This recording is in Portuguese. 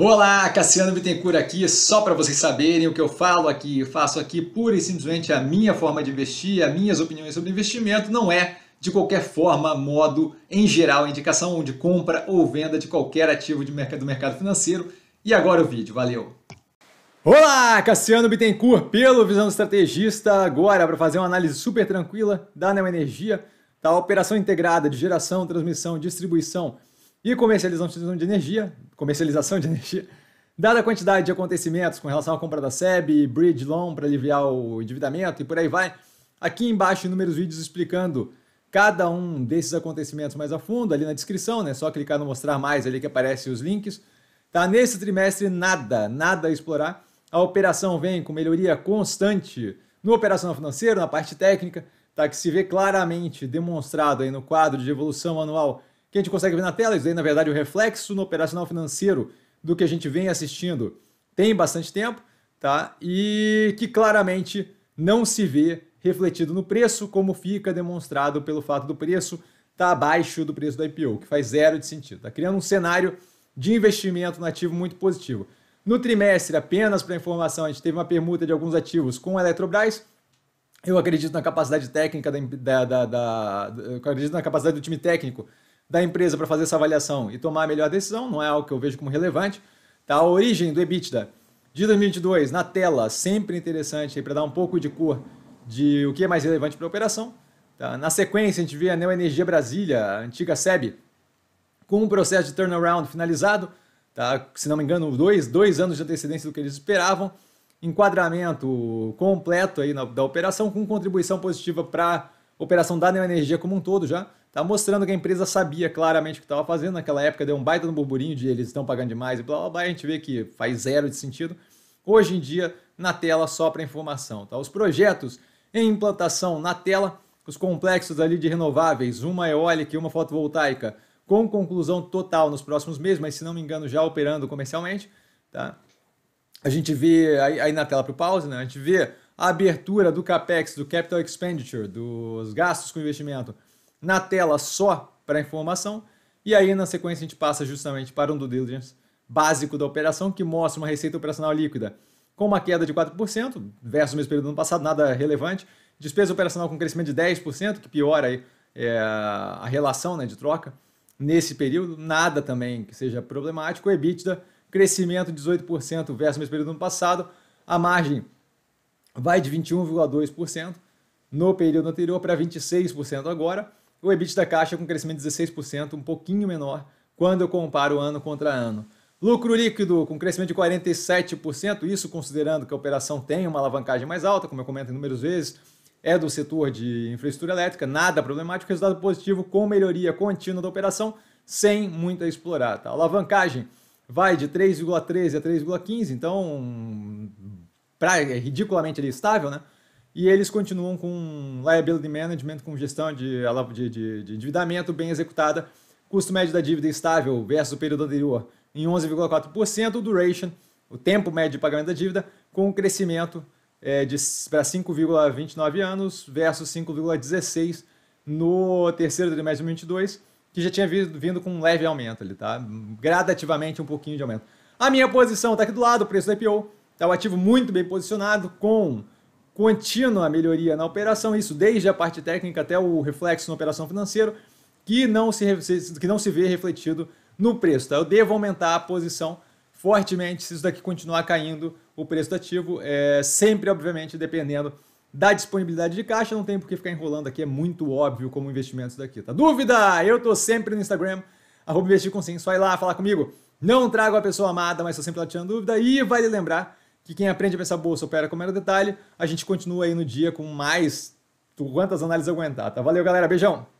Olá, Cassiano Bittencourt aqui, só para vocês saberem o que eu falo aqui, eu faço aqui pura e simplesmente a minha forma de investir, as minhas opiniões sobre investimento, não é de qualquer forma, modo, em geral, indicação de compra ou venda de qualquer ativo de mercado, do mercado financeiro. E agora o vídeo, valeu! Olá, Cassiano Bittencourt, pelo Visão Estrategista, agora para fazer uma análise super tranquila da Neo Energia, da tá, operação integrada de geração, transmissão e distribuição e comercialização de energia, comercialização de energia, dada a quantidade de acontecimentos com relação à compra da SEB, bridge loan para aliviar o endividamento e por aí vai. Aqui embaixo inúmeros vídeos explicando cada um desses acontecimentos mais a fundo, ali na descrição, né? Só clicar no mostrar mais ali que aparecem os links. Tá nesse trimestre nada, nada a explorar. A operação vem com melhoria constante no operacional financeiro, na parte técnica, tá que se vê claramente demonstrado aí no quadro de evolução anual que a gente consegue ver na tela. Isso aí na verdade, é o reflexo no operacional financeiro do que a gente vem assistindo tem bastante tempo, tá? E que claramente não se vê refletido no preço, como fica demonstrado pelo fato do preço estar tá abaixo do preço da IPO, que faz zero de sentido. Está criando um cenário de investimento no ativo muito positivo. No trimestre, apenas para informação, a gente teve uma permuta de alguns ativos com a Eletrobras. Eu acredito na capacidade técnica da, da, da, da acredito na capacidade do time técnico da empresa para fazer essa avaliação e tomar a melhor decisão, não é algo que eu vejo como relevante. Tá? A origem do EBITDA de 2022 na tela, sempre interessante para dar um pouco de cor de o que é mais relevante para a operação. Tá? Na sequência, a gente vê a Neoenergia Brasília, a antiga SEB, com um processo de turnaround finalizado, tá? se não me engano, dois, dois anos de antecedência do que eles esperavam, enquadramento completo aí na, da operação, com contribuição positiva para a operação da Neoenergia como um todo já, Tá mostrando que a empresa sabia claramente o que estava fazendo. Naquela época deu um baita no burburinho de eles estão pagando demais e blá blá blá. A gente vê que faz zero de sentido. Hoje em dia, na tela só para informação. Tá? Os projetos em implantação na tela, os complexos ali de renováveis, uma eólica e uma fotovoltaica, com conclusão total nos próximos meses, mas se não me engano já operando comercialmente. Tá? A gente vê aí, aí na tela para o pause, né? a gente vê a abertura do CAPEX, do Capital Expenditure, dos gastos com investimento na tela só para a informação. E aí, na sequência, a gente passa justamente para um do diligence básico da operação, que mostra uma receita operacional líquida com uma queda de 4%, versus o mesmo período do ano passado, nada relevante. Despesa operacional com crescimento de 10%, que piora aí, é, a relação né, de troca nesse período, nada também que seja problemático. O EBITDA, crescimento de 18% versus o mesmo período do ano passado. A margem vai de 21,2% no período anterior para 26% agora o EBIT da Caixa com crescimento de 16%, um pouquinho menor quando eu comparo ano contra ano. Lucro líquido com crescimento de 47%, isso considerando que a operação tem uma alavancagem mais alta, como eu comento inúmeras vezes, é do setor de infraestrutura elétrica, nada problemático, resultado positivo com melhoria contínua da operação, sem muito a explorar. Tá? A alavancagem vai de 3,13 a 3,15, então hum, pra, é ridiculamente ali estável, né? e eles continuam com liability management, com gestão de, de, de, de endividamento bem executada, custo médio da dívida estável versus o período anterior em 11,4%, o duration, o tempo médio de pagamento da dívida, com um crescimento é, para 5,29 anos versus 5,16 no terceiro trimestre de 2022, que já tinha vindo, vindo com um leve aumento ali, tá? Gradativamente um pouquinho de aumento. A minha posição está aqui do lado, o preço do IPO, é tá? o ativo muito bem posicionado com contínua a melhoria na operação, isso desde a parte técnica até o reflexo na operação financeira, que não se, que não se vê refletido no preço. Tá? Eu devo aumentar a posição fortemente se isso daqui continuar caindo o preço do ativo, é, sempre, obviamente, dependendo da disponibilidade de caixa, não tem por que ficar enrolando aqui, é muito óbvio como investimento isso daqui, tá? Dúvida? Eu tô sempre no Instagram, arroba investir consciência, lá falar comigo. Não trago a pessoa amada, mas estou sempre lá tirando dúvida e vale lembrar que quem aprende a pensar bolsa opera com mero detalhe. A gente continua aí no dia com mais quantas análises aguentar, tá? Valeu, galera. Beijão!